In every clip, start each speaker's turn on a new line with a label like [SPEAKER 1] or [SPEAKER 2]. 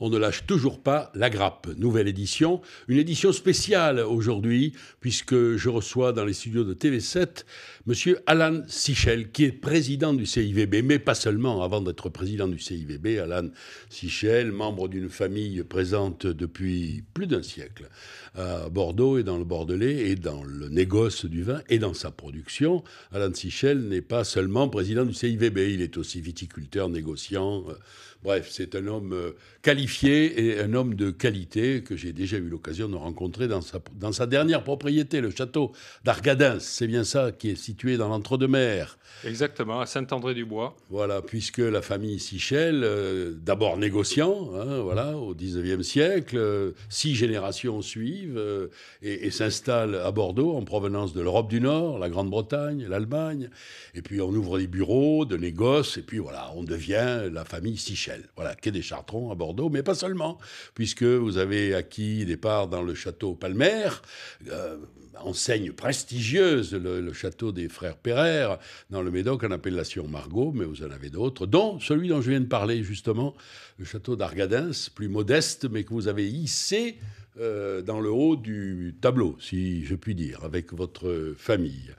[SPEAKER 1] on ne lâche toujours pas la grappe. Nouvelle édition, une édition spéciale aujourd'hui, puisque je reçois dans les studios de TV7 M. Alan Sichel, qui est président du CIVB, mais pas seulement. Avant d'être président du CIVB, Alan Sichel, membre d'une famille présente depuis plus d'un siècle à Bordeaux et dans le Bordelais, et dans le négoce du vin et dans sa production, Alan Sichel n'est pas seulement président du CIVB, il est aussi viticulteur, négociant, euh, Bref, c'est un homme euh, qualifié et un homme de qualité que j'ai déjà eu l'occasion de rencontrer dans sa, dernière propriété, le château d'Argadens. C'est bien ça qui est situé dans l'entre-deux-mers. Exactement, à Saint-André-du-Bois. Voilà, puisque la famille Sichel, euh, d'abord négociant, hein, voilà, au 19e siècle, euh, six générations suivent et, s'installent à Bordeaux en provenance de l'Europe du Nord, la Grande-Bretagne, l'Allemagne. Et puis on ouvre des bureaux de négoces et puis voilà, on devient la famille Sichel. Voilà, quai des Chartrons à Bordeaux, mais pas seulement, puisque vous avez acquis des parts dans le château Palmer, euh, enseigne prestigieuse, le, château des frères Pereire, dans le Médoc en appellation Margot, mais vous en avez d'autres, dont celui dont je viens de parler justement, le château d'Argadins, plus modeste, mais que vous avez hissé euh, dans le haut du tableau, si je puis dire, avec votre famille.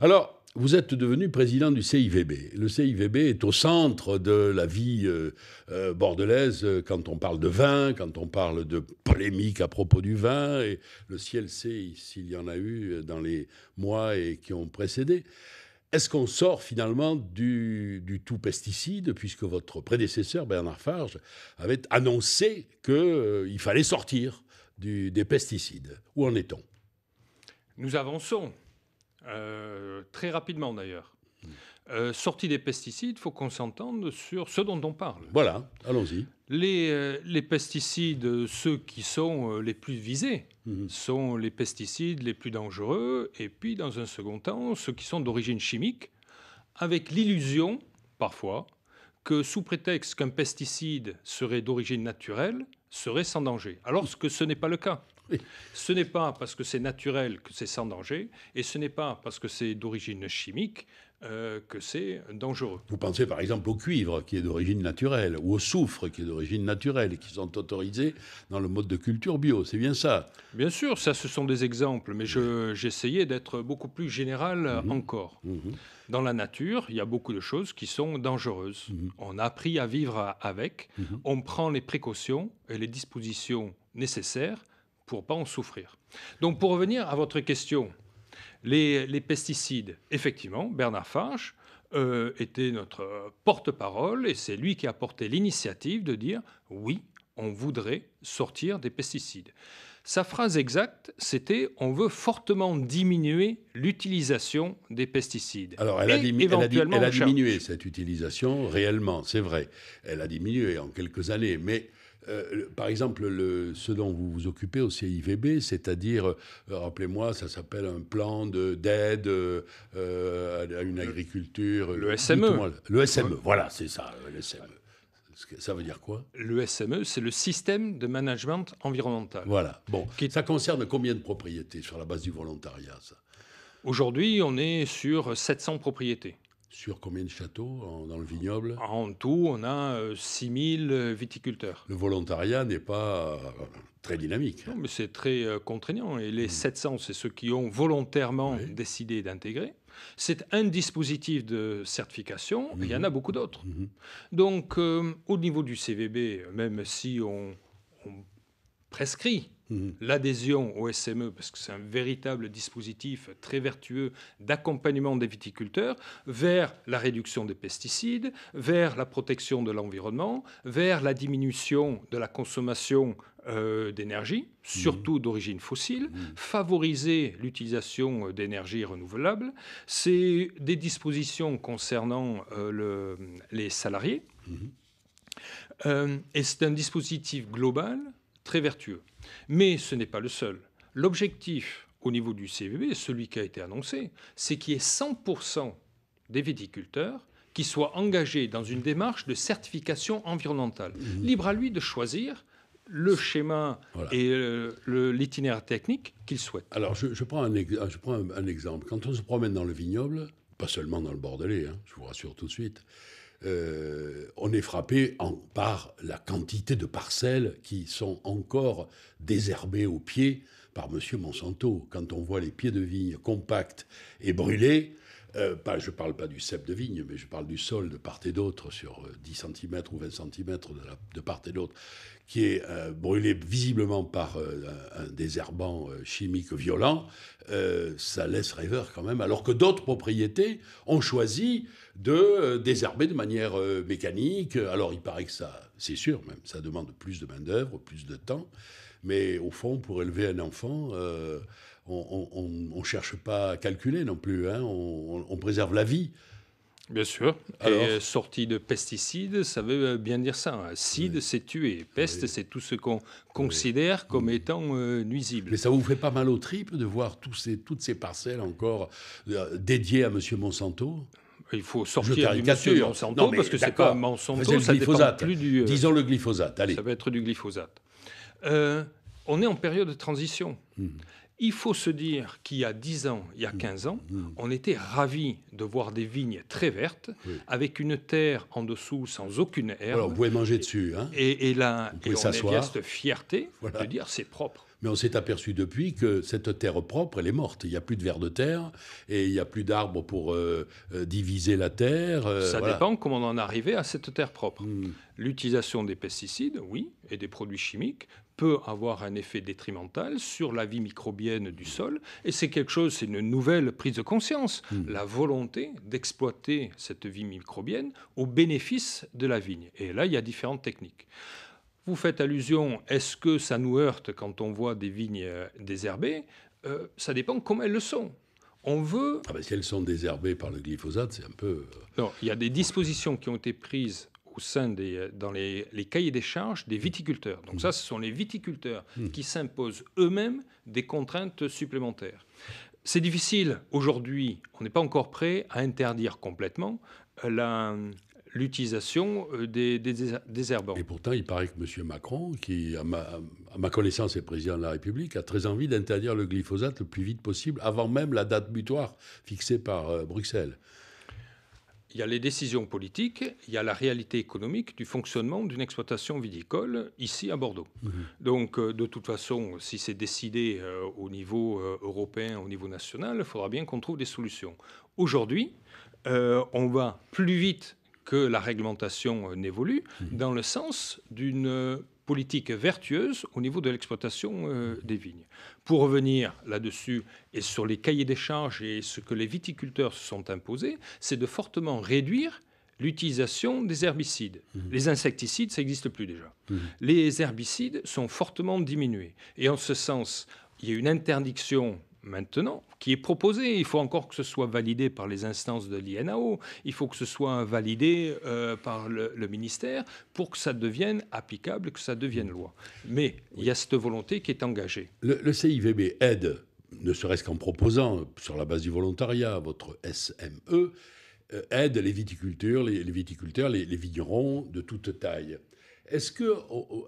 [SPEAKER 1] Alors, vous êtes devenu président du CIVB. Le CIVB est au centre de la vie euh, euh, bordelaise euh, quand on parle de vin, quand on parle de polémique à propos du vin, et le ciel sait s'il y en a eu dans les mois et qui ont précédé. Est-ce qu'on sort finalement du, du, tout pesticide, puisque votre prédécesseur, Bernard Farge, avait annoncé qu'il fallait sortir des pesticides Où en est-on Nous avançons.
[SPEAKER 2] Euh, très rapidement d'ailleurs. Euh, sortie des pesticides, faut qu'on s'entende sur ce dont on parle. Voilà, allons-y. Les, euh, les, pesticides, ceux qui sont les plus visés, mhm. sont les pesticides les plus dangereux, et puis dans un second temps, ceux qui sont d'origine chimique, avec l'illusion, parfois, que sous prétexte qu'un pesticide serait d'origine naturelle, serait sans danger, alors que ce n'est pas le cas. Ce n'est pas parce que c'est naturel que c'est sans danger, et ce n'est
[SPEAKER 1] pas parce que c'est d'origine chimique euh, que c'est dangereux. Vous pensez par exemple au cuivre qui est d'origine naturelle, ou au soufre qui est d'origine naturelle, et qui sont autorisés dans le mode de culture bio, c'est bien ça Bien sûr, ça ce sont des exemples, mais j'essayais d'être
[SPEAKER 2] beaucoup plus général mhm. encore. Mhm. Dans la nature, il y a beaucoup de choses qui sont dangereuses. Mhm. On a appris à vivre avec, on prend les précautions et les dispositions nécessaires pour pas en souffrir. Donc pour revenir à votre question, les, pesticides, effectivement, Bernard Farge euh, était notre porte-parole et c'est lui qui a porté l'initiative de dire oui, on voudrait sortir des pesticides. Sa phrase exacte, c'était on veut fortement diminuer l'utilisation des pesticides. Alors, elle a diminué
[SPEAKER 1] cette utilisation réellement, c'est vrai. Elle a diminué en quelques années, mais euh, par exemple, le, ce dont vous vous occupez au CIVB, c'est-à-dire, euh, rappelez-moi, ça s'appelle un plan d'aide euh, à une agriculture. Le SME. Le SME, e, voilà, c'est ça, le SME. Ça veut dire quoi Le SME, c'est le système de management environnemental. Voilà. Bon, ça concerne combien de propriétés sur la base du volontariat, Aujourd'hui, on est sur 700 propriétés. Sur combien de châteaux dans le vignoble
[SPEAKER 2] En tout, on a 6 euh, 6000 euh, viticulteurs. Le volontariat n'est pas euh, très dynamique. mais c'est très contraignant. Et les 700, hmm. c'est ceux qui ont volontairement décidé d'intégrer. C'est un dispositif de certification, il y en mhm. a beaucoup d'autres. Mhm. Donc, au niveau du CVB, même si on prescrit Mhm. L'adhésion au SME, parce que c'est un véritable dispositif très vertueux d'accompagnement des viticulteurs vers la réduction des pesticides, vers la protection de l'environnement, vers la diminution de la consommation euh, d'énergie, mhm. surtout d'origine fossile, mhm. favoriser l'utilisation euh, d'énergie renouvelable. C'est des dispositions concernant euh, les salariés. et c'est un dispositif global très vertueux. Mais ce n'est pas le seul. L'objectif au niveau du CVB, celui qui a été annoncé, c'est qu'il y ait 100% des viticulteurs qui soient engagés dans une démarche de certification environnementale. Mmh. Libre à lui de choisir le schéma
[SPEAKER 1] et euh, l'itinéraire technique qu'il souhaite. Alors, je, prends, un exemple. Quand on se promène dans le vignoble, pas seulement dans le Bordelais, hein, je vous rassure tout de suite, euh, on est frappé par la quantité de parcelles qui sont encore désherbées au pied par M. Monsanto. Quand on voit les pieds de vigne compacts et brûlés, euh, je ne parle pas du cep de vigne, mais je parle du sol de part et d'autre, sur 10 euh, cm ou 20 cm de, part et d'autre, qui est euh, brûlé visiblement par un, désherbant chimique violent, ça laisse rêveur quand même, alors que d'autres propriétés ont choisi de désherber de manière mécanique. Alors il paraît que ça, c'est sûr même, ça demande plus de main-d'œuvre, plus de temps, mais au fond, pour élever un enfant on ne cherche pas à calculer non plus, hein. on, préserve la vie. Bien sûr. et
[SPEAKER 2] sortie de pesticides, ça veut euh, bien dire ça. Hein. Acide, c'est tuer. Peste, c'est tout ce qu'on considère
[SPEAKER 1] comme étant euh, nuisible. Mais ça vous fait pas mal au tripes de voir tous ces, toutes ces parcelles encore euh, dédiées à M. Monsanto il faut sortir du M. Monsanto parce que c'est pas Monsanto, ça glyphosate. plus du. Disons le glyphosate.
[SPEAKER 2] Allez. Ça va être du glyphosate. on est en période de transition. Hum. Il faut se dire qu'il y a 10 ans, il y a 15 mmh. ans, mmh. on était ravis de voir des vignes très vertes, avec une terre en dessous sans aucune herbe. Alors, vous pouvez
[SPEAKER 1] manger dessus. Hein. et, là, on avait cette
[SPEAKER 2] fierté de dire
[SPEAKER 1] c'est propre. Mais on s'est aperçu depuis que cette terre propre, elle est morte. Il n'y a plus de vers de terre et il n'y a plus d'arbres pour euh, euh, diviser la terre. Euh, Ça dépend comment on en est arrivé
[SPEAKER 2] à cette terre propre. Hmm. L'utilisation des pesticides, oui, et des produits chimiques peut avoir un effet détrimental sur la vie microbienne du sol. Et c'est quelque chose, c'est une nouvelle prise de conscience, hmm. la volonté d'exploiter cette vie microbienne au bénéfice de la vigne. Et là, il y a différentes techniques. Vous faites allusion, est-ce que ça nous heurte quand on voit des vignes euh, désherbées euh, Ça dépend comment elles le sont. On veut. Ah ben, si elles sont désherbées par le glyphosate, c'est un peu. Non, euh, il y a des dispositions qui ont été prises au sein des, dans les, cahiers des charges des mmh. viticulteurs. Donc ça, mmh. ce sont les viticulteurs mmh. qui s'imposent eux-mêmes des contraintes supplémentaires. C'est difficile aujourd'hui, on n'est pas encore prêt à interdire complètement la,
[SPEAKER 1] l'utilisation euh, des, des, désherbants. Et pourtant, il paraît que M. Macron, qui, à ma, connaissance, est président de la République, a très envie d'interdire le glyphosate le plus vite possible, avant même la date butoir fixée par euh, Bruxelles. Il y a les décisions politiques, il y a la
[SPEAKER 2] réalité économique du fonctionnement d'une exploitation viticole ici à Bordeaux. Mhm. Donc, euh, de toute façon, si c'est décidé au niveau européen, au niveau national, il faudra bien qu'on trouve des solutions. Aujourd'hui, on va plus vite que la réglementation euh, n'évolue, mmh. dans le sens d'une euh, politique vertueuse au niveau de l'exploitation euh, des vignes. Pour revenir là-dessus et sur les cahiers des charges et ce que les viticulteurs se sont imposés, c'est de fortement réduire l'utilisation des herbicides. Mmh. Les insecticides, ça n'existe plus déjà. Mmh. Les herbicides sont fortement diminués. Et en ce sens, il y a une interdiction maintenant, qui est proposé. Il faut encore que ce soit validé par les instances de l'INAO, il faut que ce soit validé euh, par le, ministère pour que ça devienne applicable, que ça devienne loi. Mais il y a cette
[SPEAKER 1] volonté qui est engagée. Le, CIVB aide, ne serait-ce qu'en proposant, sur la base du volontariat, votre SME, euh, aide les viticulteurs, les, viticulteurs, les, vignerons de toute taille. Est-ce que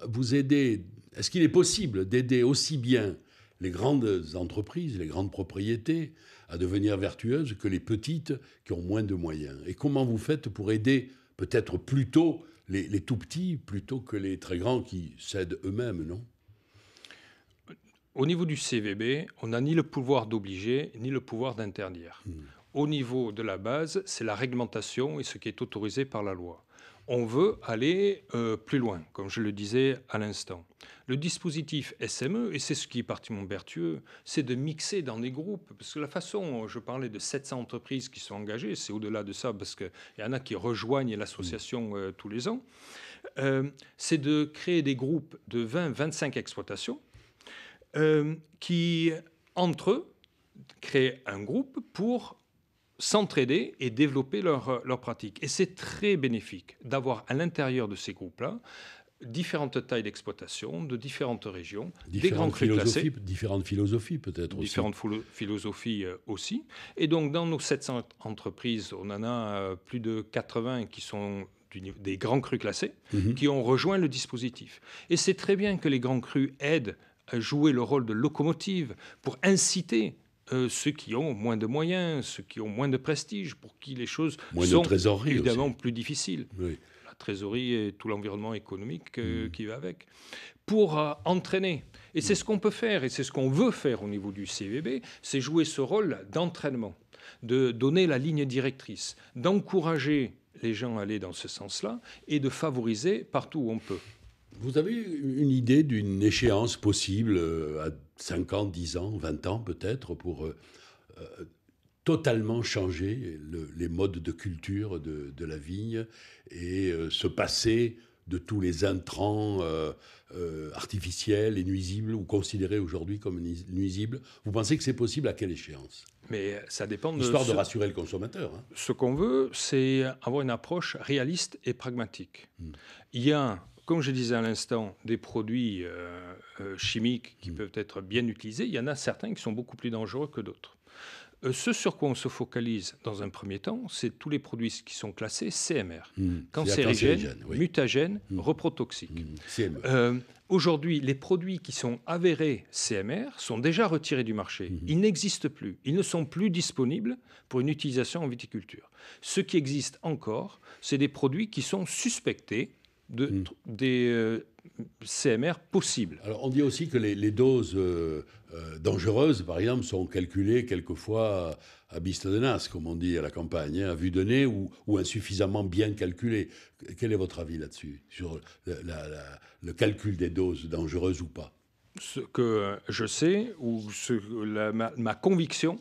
[SPEAKER 1] vous aidez, est-ce qu'il est possible d'aider aussi bien les grandes entreprises, les grandes propriétés à devenir vertueuses que les petites qui ont moins de moyens Et comment vous faites pour aider peut-être plutôt les, tout petits plutôt que les très grands qui cèdent eux-mêmes, non
[SPEAKER 2] Au niveau du CVB, on n'a ni le pouvoir d'obliger ni le pouvoir d'interdire. Hmm. Au niveau de la base, c'est la réglementation et ce qui est autorisé par la loi on veut aller euh, plus loin, comme je le disais à l'instant. Le dispositif SME, et c'est ce qui est particulièrement vertueux, c'est de mixer dans des groupes, parce que la façon, je parlais de 700 entreprises qui sont engagées, c'est au-delà de ça, parce qu'il y en a qui rejoignent l'association mm. euh, tous les ans, euh, c'est de créer des groupes de 20-25 exploitations qui, entre eux, créent un groupe pour s'entraider et développer leurs leur euh, pratiques. Et c'est très bénéfique d'avoir à l'intérieur de ces groupes-là différentes tailles d'exploitation, de différentes régions, des grands crus classés
[SPEAKER 1] Différentes philosophies
[SPEAKER 2] peut-être aussi. Différentes philosophies euh, aussi. Et donc dans nos 700 entreprises, on en a euh, plus de 80 qui sont des grands crus classés, mhm. qui ont rejoint le dispositif. Et c'est très bien que les grands crus aident à jouer le rôle de locomotive pour inciter euh, ceux qui ont moins de moyens, ceux qui ont moins de prestige, pour qui les choses sont évidemment plus difficiles. La trésorerie et tout l'environnement économique euh, hmm. qui va avec. Pour euh, entraîner. Et c'est hmm. ce qu'on peut faire, et c'est ce qu'on veut faire au niveau du CVB, c'est jouer ce rôle d'entraînement, de donner la ligne directrice, d'encourager les gens à aller dans ce sens-là et de favoriser partout où on peut.
[SPEAKER 1] Vous avez une idée d'une échéance possible euh, à 5 ans, 10 ans, 20 ans peut-être pour euh, euh, totalement changer les modes de culture de, la vigne et se passer de tous les intrants artificiels et nuisibles ou considérés aujourd'hui comme nuisibles. Vous pensez que c'est possible à quelle échéance Mais ça dépend de... Histoire de rassurer le consommateur. Hein. Ce qu'on veut, c'est avoir une approche réaliste et
[SPEAKER 2] pragmatique. Hmm. Il y a comme je disais à l'instant, des produits euh, euh, chimiques qui mm. peuvent être bien utilisés, il y en a certains qui sont beaucoup plus dangereux que d'autres. Euh, ce sur quoi on se focalise dans un premier temps, c'est tous les produits qui sont classés CMR, mm. cancérigènes, mutagènes, mm. reprotoxiques. Aujourd'hui, les produits qui sont avérés CMR sont déjà retirés du marché. Mm-hmm. Ils n'existent plus. Ils ne sont plus disponibles pour une utilisation en viticulture. Ce qui existe encore, c'est des produits qui sont
[SPEAKER 1] suspectés Hmm. des euh, CMR possibles. Alors on dit aussi que les, doses euh, euh, dangereuses, par exemple, sont calculées quelquefois à de nas, comme on dit à la campagne, hein, à vue de nez ou, insuffisamment bien calculées. Quel est votre avis là-dessus, sur le calcul des doses dangereuses ou pas ce que je sais, ou ce, ma, ma, conviction,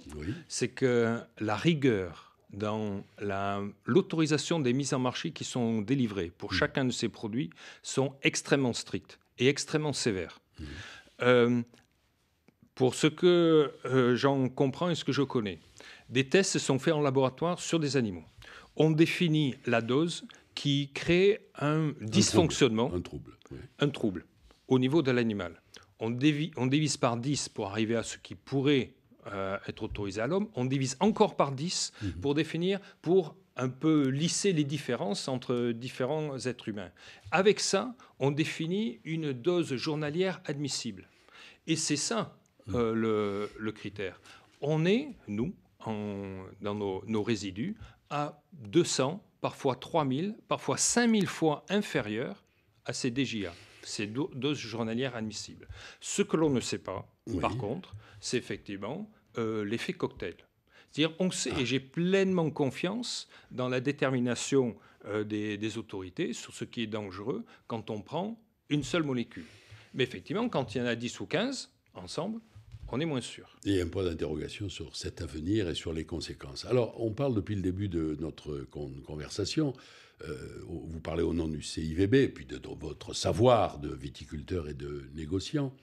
[SPEAKER 1] c'est que
[SPEAKER 2] la rigueur dans l'autorisation des mises en marché qui sont délivrées pour mmh. chacun de ces produits sont extrêmement strictes et extrêmement sévères. Mmh. Euh, pour ce que euh, j'en comprends et ce que je connais, des tests sont faits en laboratoire sur des animaux. On définit la dose qui crée un, dysfonctionnement, un trouble, un trouble au niveau de l'animal. On, on divise par 10 pour arriver à ce qui pourrait euh, être autorisé à l'homme, on divise encore par 10 mhm. pour définir, pour un peu lisser les différences entre différents êtres humains. Avec ça, on définit une dose journalière admissible. Et c'est ça euh, mhm. le, critère. On est, nous, dans nos, résidus, à 200, parfois 3000, parfois 5000 fois inférieurs à ces DJA, ces doses journalières admissibles. Ce que l'on ne sait pas, par contre, c'est effectivement euh, l'effet cocktail. C'est-à-dire, on sait, ah. et j'ai pleinement confiance dans la détermination euh, des, autorités sur ce qui est dangereux quand on prend une seule molécule. Mais effectivement, quand il y en a
[SPEAKER 1] 10 ou 15 ensemble, on est moins sûr. Il y a un point d'interrogation sur cet avenir et sur les conséquences. Alors, on parle depuis le début de notre conversation, euh, vous parlez au nom du CIVB, puis de, de votre savoir de viticulteur et de négociant.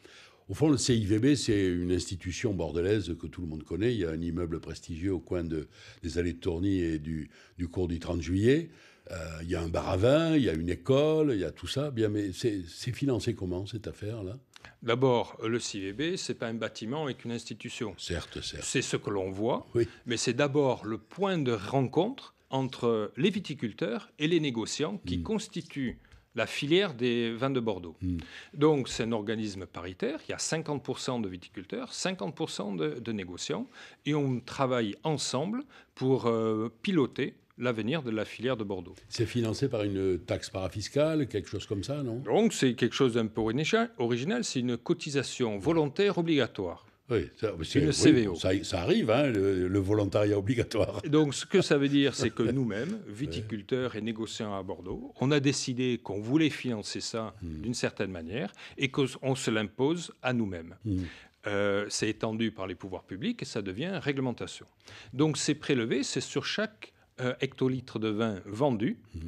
[SPEAKER 1] Au fond, le CIVB, c'est une institution bordelaise que tout le monde connaît. Il y a un immeuble prestigieux au coin de, des allées de Tourny et du, cours du 30 juillet. Euh, il y a un bar à vin, il y a une école, il y a tout ça. Bien, mais c'est financé comment, cette affaire-là D'abord,
[SPEAKER 2] le CIVB, ce n'est pas un bâtiment avec une institution. Certes, certes. C'est ce que l'on voit, oui. mais c'est d'abord le point de rencontre entre les viticulteurs et les négociants qui hmm. constituent la filière des vins de Bordeaux. Hmm. Donc c'est un organisme paritaire, il y a 50% de viticulteurs, 50% de, négociants, et on travaille ensemble pour euh, piloter l'avenir de la filière de Bordeaux. C'est financé par une taxe parafiscale, quelque chose comme ça, non Donc c'est quelque chose d'un peu original, c'est une cotisation volontaire obligatoire. Oui, ça, le CVO.
[SPEAKER 1] ça, arrive, hein, le, volontariat
[SPEAKER 2] obligatoire. Donc ce que ça veut dire, c'est que nous-mêmes, viticulteurs et négociants à Bordeaux, on a décidé qu'on voulait financer ça hmm. d'une certaine manière et qu'on se l'impose à nous-mêmes. Hmm. Euh, c'est étendu par les pouvoirs publics et ça devient réglementation. Donc c'est prélevé, c'est sur chaque euh, hectolitre de vin vendu. Hmm.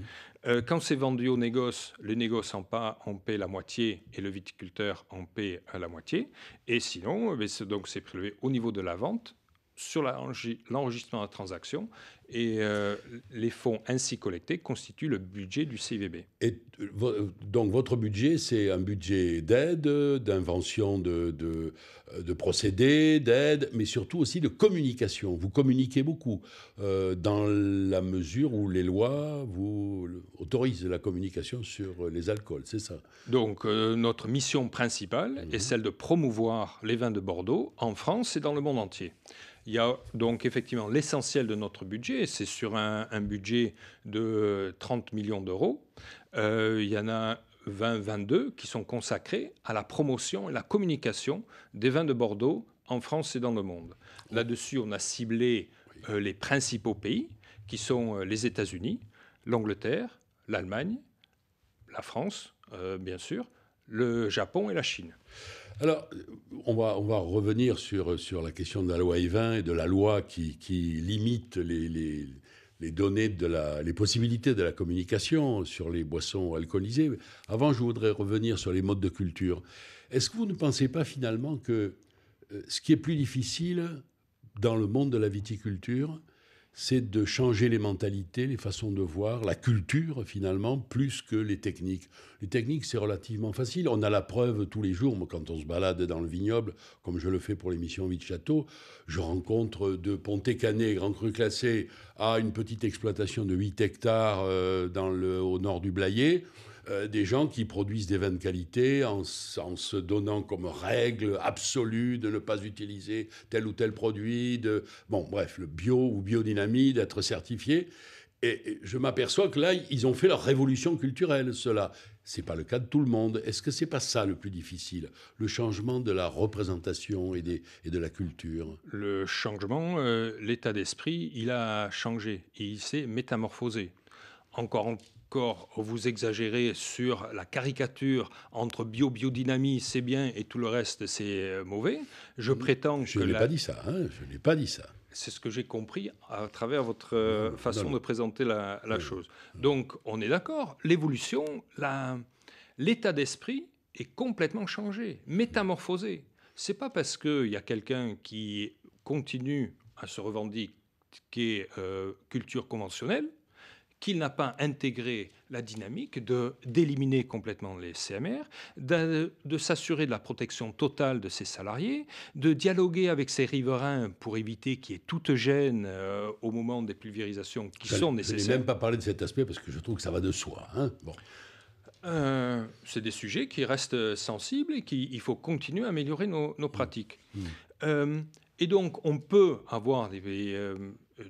[SPEAKER 2] Euh, quand c'est vendu au négoce, le négoce en, pas, en paie la moitié et le viticulteur en paie la moitié. Et sinon, eh donc c'est prélevé au niveau de la vente sur l'enregistrement de la transaction et euh, les fonds ainsi collectés constituent le budget du
[SPEAKER 1] CVB. – euh, donc votre budget, c'est un budget d'aide, d'invention euh, de, procédés, d'aide, mais surtout aussi de communication. Vous communiquez beaucoup dans la mesure où les lois vous autorisent la communication sur les alcools, c'est ça
[SPEAKER 2] Donc notre mission principale est mhm. celle de promouvoir les vins de Bordeaux en France et dans le monde entier. Il y a donc effectivement l'essentiel de notre budget, c'est sur un, budget de 30 millions d'euros. Euh, il y en a 20-22 qui sont consacrés à la promotion et la communication des vins de Bordeaux en France et dans le monde. Là-dessus, on a ciblé euh, les principaux pays, qui sont euh, les États-Unis, l'Angleterre, l'Allemagne,
[SPEAKER 1] la France, bien sûr, le Japon et la Chine. Alors, on va, revenir sur, la question de la loi Evin et de la loi qui, limite les, données, de les possibilités de la communication sur les boissons alcoolisées. Avant, je voudrais revenir sur les modes de culture. Est-ce que vous ne pensez pas finalement que euh, ce qui est plus difficile dans le monde de la viticulture, c'est de changer les mentalités, les façons de voir, la culture finalement, plus que les techniques. Les techniques, c'est relativement facile. On a la preuve tous les jours, quand on se balade dans le vignoble, comme je le fais pour l'émission 8 Château, je rencontre de Ponté-Canet, Grand Cru classé, à une petite exploitation de 8 hectares euh, au nord du Blayais. Euh, des gens qui produisent des vins de qualité en, se donnant comme règle absolue de ne pas utiliser tel ou tel produit, de, bon, bref, le bio ou biodynamie, d'être certifié. Et je m'aperçois que là, ils ont fait leur révolution culturelle, cela. C'est pas le cas de tout le monde. Est-ce que c'est pas ça le plus difficile, le changement de la représentation et, des, de la culture Le changement, euh, l'état
[SPEAKER 2] d'esprit, il a changé et il s'est métamorphosé. Encore vous exagérez sur la caricature entre bio, biodynamie, c'est bien, et tout le reste, c'est euh, mauvais. Je prétends que... Je n'ai pas dit
[SPEAKER 1] ça, hein, je n'ai pas dit ça. C'est ce que j'ai compris
[SPEAKER 2] à travers votre euh, façon de présenter la, chose. Donc, on est d'accord, l'évolution, l'état d'esprit est complètement changé, métamorphosé. C'est pas parce qu'il y a quelqu'un qui continue à se revendiquer euh, culture conventionnelle qu'il n'a pas intégré la dynamique d'éliminer complètement les CMR, de, s'assurer de la protection totale de ses salariés, de dialoguer avec ses riverains pour éviter qu'il y ait toute gêne euh, au moment des pulvérisations qui sont nécessaires. Je n'ai même pas
[SPEAKER 1] parlé de cet aspect parce que je trouve que ça va de soi. Hein
[SPEAKER 2] bon. Euh, c'est des sujets qui restent sensibles et qu'il faut continuer à améliorer nos, pratiques. Mmh. Mmh. Euh, et donc, on peut avoir des,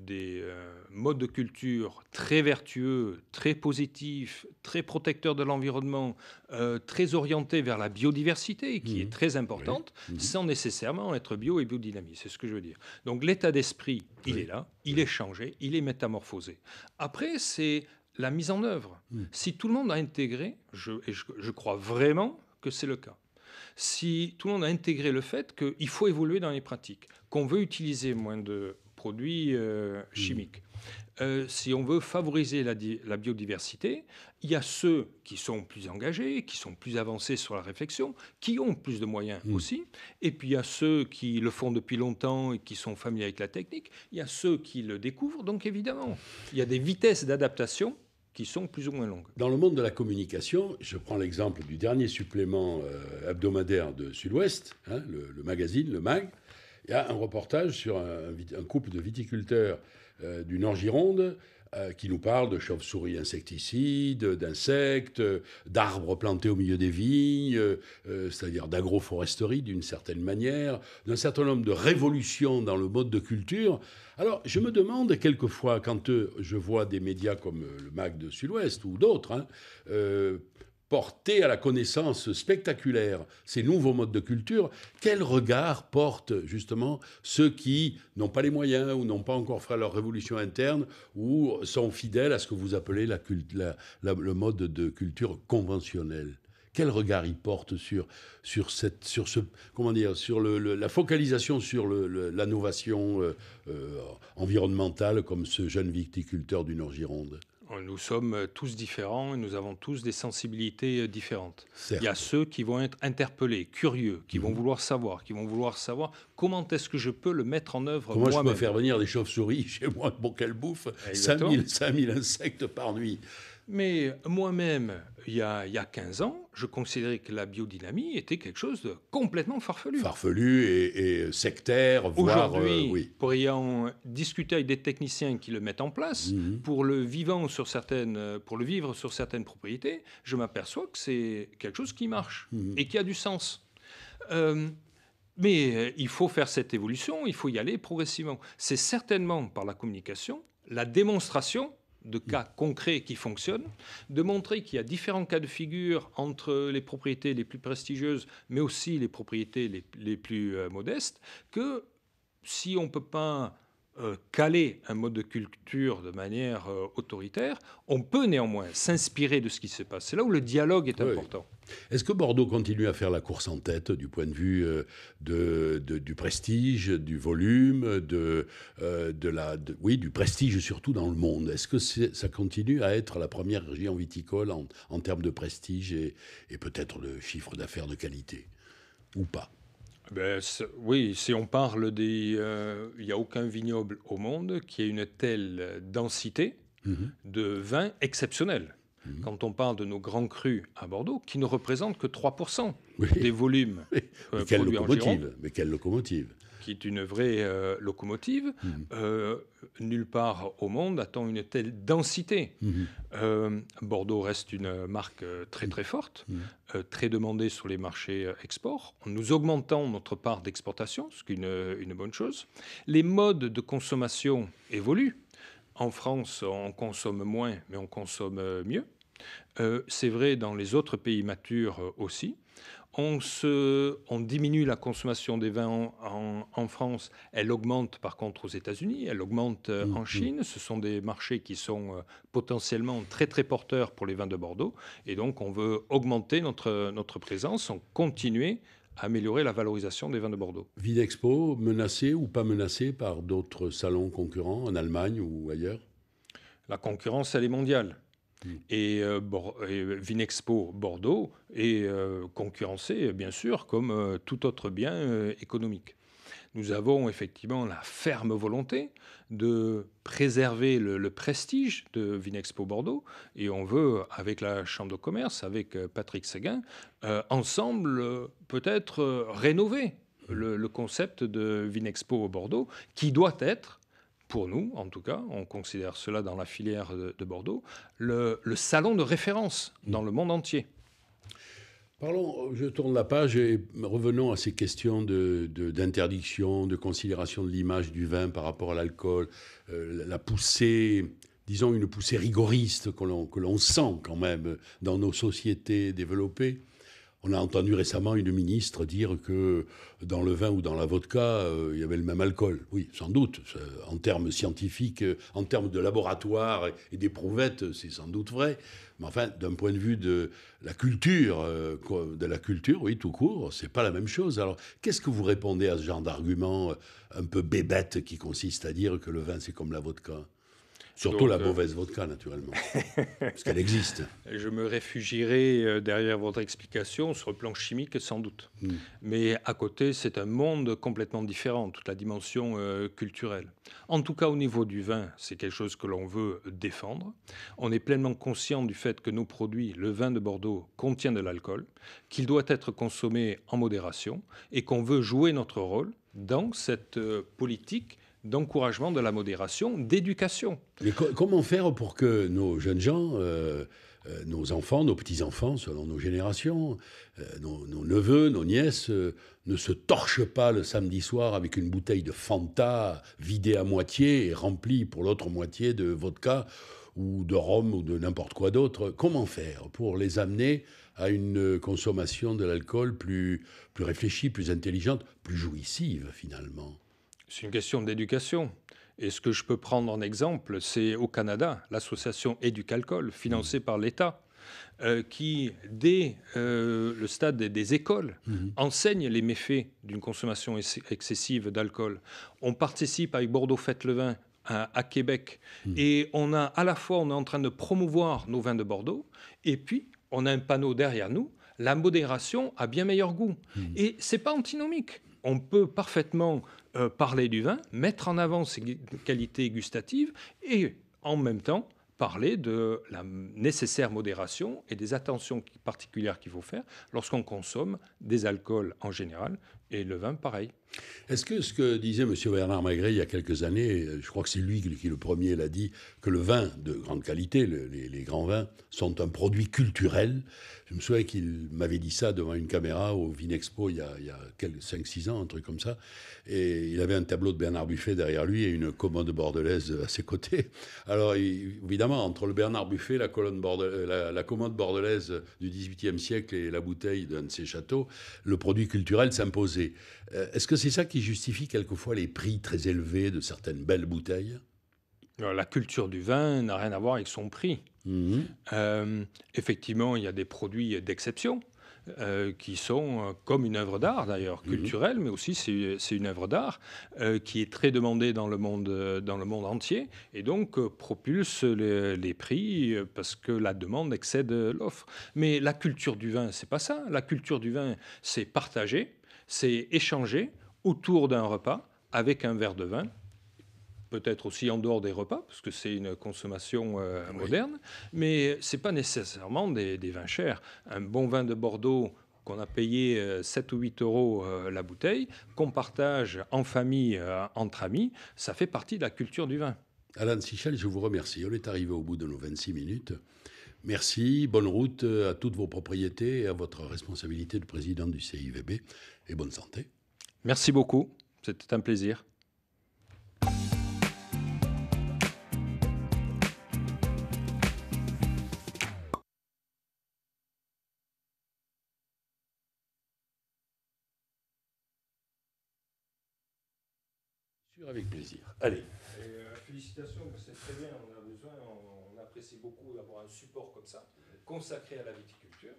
[SPEAKER 2] des euh, modes de culture très vertueux, très positifs, très protecteurs de l'environnement, euh, très orientés vers la biodiversité, qui est mmh. très importante, mmh. sans nécessairement être bio et biodynamique. C'est ce que je veux dire. Donc l'état d'esprit, il est là, il est changé, il est métamorphosé. Après, c'est la mise en œuvre. Mmh. Si tout le monde a intégré, et je crois vraiment que c'est le cas, si tout le monde a intégré le fait qu'il faut évoluer dans les pratiques, qu'on veut utiliser moins de produits euh, hmm. chimiques. Euh, si on veut favoriser la, biodiversité, il y a ceux qui sont plus engagés, qui sont plus avancés sur la réflexion, qui ont plus de moyens hmm. aussi. Et puis il y a ceux qui le font depuis longtemps et qui sont familiers avec la technique. Il y a ceux
[SPEAKER 1] qui le découvrent. Donc évidemment, il y a des vitesses d'adaptation qui sont plus ou moins longues. Dans le monde de la communication, je prends l'exemple du dernier supplément euh, hebdomadaire de Sud-Ouest, hein, le, magazine, le MAG. Il y a un reportage sur un, couple de viticulteurs euh, du Nord-Gironde euh, qui nous parle de chauves-souris insecticides, d'insectes, d'arbres plantés au milieu des vignes, euh, c'est-à-dire d'agroforesterie d'une certaine manière, d'un certain nombre de révolutions dans le mode de culture. Alors je me demande quelquefois, quand je vois des médias comme le MAC de Sud-Ouest ou d'autres, hein, porter à la connaissance spectaculaire ces nouveaux modes de culture, quel regard portent justement ceux qui n'ont pas les moyens ou n'ont pas encore fait leur révolution interne ou sont fidèles à ce que vous appelez la le mode de culture conventionnel quel regard ils portent sur, sur, cette, sur ce, comment dire, sur la focalisation sur l'innovation euh, euh, environnementale comme ce jeune viticulteur du Nord-Gironde
[SPEAKER 2] nous sommes tous différents et nous avons tous des sensibilités euh, différentes. Il y a ceux qui vont être interpellés, curieux, qui vont mhm. vouloir savoir, qui vont vouloir savoir comment est-ce que je peux le mettre en œuvre moi je peux faire
[SPEAKER 1] venir des chauves-souris
[SPEAKER 2] chez moi pour qu'elles bouffent 5000, 5000 insectes par nuit. Mais moi-même, il y, a, 15 ans, je considérais que la biodynamie était quelque chose de complètement
[SPEAKER 1] farfelu. Farfelu et, sectaire, voire... Aujourd'hui, euh,
[SPEAKER 2] oui. pour en discuter avec des techniciens qui le mettent en place, mhm. pour, le vivant sur certaines, pour le vivre sur certaines propriétés, je m'aperçois que c'est quelque chose qui marche mhm. et qui a du sens. Euh, mais euh, il faut faire cette évolution, il faut y aller progressivement. C'est certainement par la communication, la démonstration de cas concrets qui fonctionnent, de montrer qu'il y a différents cas de figure entre les propriétés les plus prestigieuses, mais aussi les propriétés les, plus euh, modestes, que si on ne peut pas euh, caler un mode de culture de manière euh, autoritaire, on peut néanmoins s'inspirer de ce qui se passe. C'est là où le dialogue est important.
[SPEAKER 1] Est-ce que Bordeaux continue à faire la course en tête du point de vue euh, du prestige, du volume, de, la, oui, du prestige surtout dans le monde Est-ce que ça continue à être la première région viticole en, termes de prestige et peut-être le chiffre d'affaires de qualité Ou pas
[SPEAKER 2] ben, oui, si on parle des... Euh, il n'y a aucun vignoble au monde qui ait une telle euh, densité mhm. de vin exceptionnel. Mhm. Quand on parle de nos grands crus à Bordeaux, qui ne représentent que 3% des volumes euh, quelle en mais quelle locomotive qui est une vraie euh, locomotive, mmh. euh, nulle part au monde a-t-on une telle densité. Mmh. Euh, Bordeaux reste une marque très très forte, mmh. très demandée sur les marchés export. Nous augmentons notre part d'exportation, ce qui est une, bonne chose. Les modes de consommation évoluent. En France, on consomme moins, mais on consomme mieux. c'est vrai dans les autres pays matures aussi on, diminue la consommation des vins en, France. Elle augmente par contre aux États-Unis, elle augmente euh, mmh, en mmh. Chine. Ce sont des marchés qui sont euh, potentiellement très très porteurs pour les vins de Bordeaux. Et donc on veut augmenter notre, présence, on continuer à améliorer la
[SPEAKER 1] valorisation des vins de Bordeaux. Videxpo, menacée ou pas menacée par d'autres salons concurrents en Allemagne ou ailleurs La concurrence, elle est mondiale. Mm. Euh,
[SPEAKER 2] et, Vinexpo Bordeaux est euh, concurrencé, bien sûr, comme euh, tout autre bien économique. Nous avons effectivement la ferme volonté de préserver le, prestige de Vinexpo Bordeaux. Et on veut, avec la Chambre de commerce, avec Patrick Séguin, ensemble, peut-être rénover le, concept de Vinexpo Bordeaux, qui doit être pour nous en tout cas, on considère cela dans la filière de, Bordeaux, le, salon de référence dans le monde entier.
[SPEAKER 1] Parlons, je tourne la page et revenons à ces questions d'interdiction, de, de, considération de l'image du vin par rapport à l'alcool, euh, la poussée disons, une poussée rigoriste que l'on sent quand même dans nos sociétés développées. On a entendu récemment une ministre dire que dans le vin ou dans la vodka, euh, il y avait le même alcool. Oui, sans doute. En termes scientifiques, euh, en termes de laboratoire et d'éprouvettes, c'est sans doute vrai. Mais enfin, d'un point de vue de la culture, euh, de la culture, oui, tout court, c'est pas la même chose. Alors, qu'est-ce que vous répondez à ce genre d'argument un peu bébête qui consiste à dire que le vin, c'est comme la vodka
[SPEAKER 2] Surtout la euh, mauvaise
[SPEAKER 1] vodka, naturellement, parce qu'elle existe. Je me
[SPEAKER 2] réfugierai euh, derrière votre explication sur le plan chimique, sans doute. Hmm. Mais à côté, c'est un monde complètement différent, toute la dimension euh, culturelle. En tout cas, au niveau du vin, c'est quelque chose que l'on veut défendre. On est pleinement conscient du fait que nos produits, le vin de Bordeaux, contient de l'alcool, qu'il doit être consommé en modération et qu'on veut jouer notre rôle dans cette politique d'encouragement de la modération,
[SPEAKER 1] d'éducation. Mais comment faire pour que nos jeunes gens, euh, euh, nos enfants, nos petits-enfants, selon nos générations, euh, nos, neveux, nos nièces, ne se torchent pas le samedi soir avec une bouteille de Fanta vidée à moitié et remplie pour l'autre moitié de vodka ou de rhum ou de n'importe quoi d'autre Comment faire pour les amener à une consommation de l'alcool plus, plus réfléchie, plus intelligente, plus jouissive finalement c'est une question d'éducation. Et ce que je peux
[SPEAKER 2] prendre en exemple, c'est au Canada, l'association Éducalcool, financée par l'État, euh, qui, dès euh, le stade des, écoles, mhm. enseigne les méfaits d'une consommation excessive d'alcool. On participe avec Bordeaux Fête le Vin à, Québec. Mhm. Et on a à la fois, on est en train de promouvoir nos vins de Bordeaux, et puis on a un panneau derrière nous, la modération a bien meilleur goût. Et mhm. Et c'est pas antinomique. On peut parfaitement euh, parler du vin, mettre en avant ses qualités gustatives et en même temps parler de la nécessaire modération et des attentions particulières qu'il faut faire lorsqu'on consomme des alcools en général
[SPEAKER 1] et le vin pareil. Est-ce que ce que disait M. Bernard Magret il y a quelques années, euh, je crois que c'est lui qui le premier l'a dit, que le vin de grande qualité, les, grands vins, sont un produit culturel Je me souviens qu'il m'avait dit ça devant une caméra au Vinexpo il y a, a 5-6 ans, un truc comme ça. Et il avait un tableau de Bernard Buffet derrière lui et une commode bordelaise à ses côtés. Alors évidemment, entre le Bernard Buffet, la, euh, commode bordelaise du XVIIIe siècle et la bouteille d'un de ses châteaux, le produit culturel s'imposait. Euh, est-ce que c'est ça qui justifie quelquefois les prix très élevés de certaines belles bouteilles euh, la culture du vin n'a rien à voir avec son prix. Mhm. Euh,
[SPEAKER 2] effectivement, il y a des produits d'exception. Euh, qui sont comme une œuvre d'art d'ailleurs, mhm. culturelle, mais aussi c'est une œuvre d'art qui est très demandée dans le monde, dans le monde entier et donc propulse les, prix parce que la demande excède l'offre. Mais la culture du vin, c'est pas ça. La culture du vin, c'est partager, c'est échanger autour d'un repas avec un verre de vin peut-être aussi en dehors des repas, parce que c'est une consommation euh, moderne, mais ce n'est pas nécessairement des, vins chers. Un bon vin de Bordeaux qu'on a payé 7 euh, ou 8 euros euh, la bouteille, qu'on partage en famille, entre amis, ça fait partie de la culture du vin.
[SPEAKER 1] Alain Sichel, je vous remercie. On est arrivé au bout de nos 26 minutes. Merci, bonne route à toutes vos propriétés et à votre responsabilité de président du CIVB, et bonne santé.
[SPEAKER 2] Merci beaucoup, c'était un plaisir.
[SPEAKER 1] Avec plaisir. Allez. Euh,
[SPEAKER 2] félicitations, c'est très bien, on a besoin, on apprécie beaucoup d'avoir un support comme ça, consacré
[SPEAKER 1] à la viticulture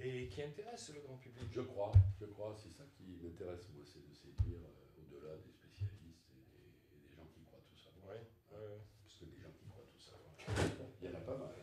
[SPEAKER 1] et qui intéresse le grand public. Je crois, je crois, c'est ça qui m'intéresse, moi, c'est de séduire euh, au-delà des spécialistes et, des gens qui croient tout ça Oui, Parce que des gens qui croient tout ça il y en a pas mal.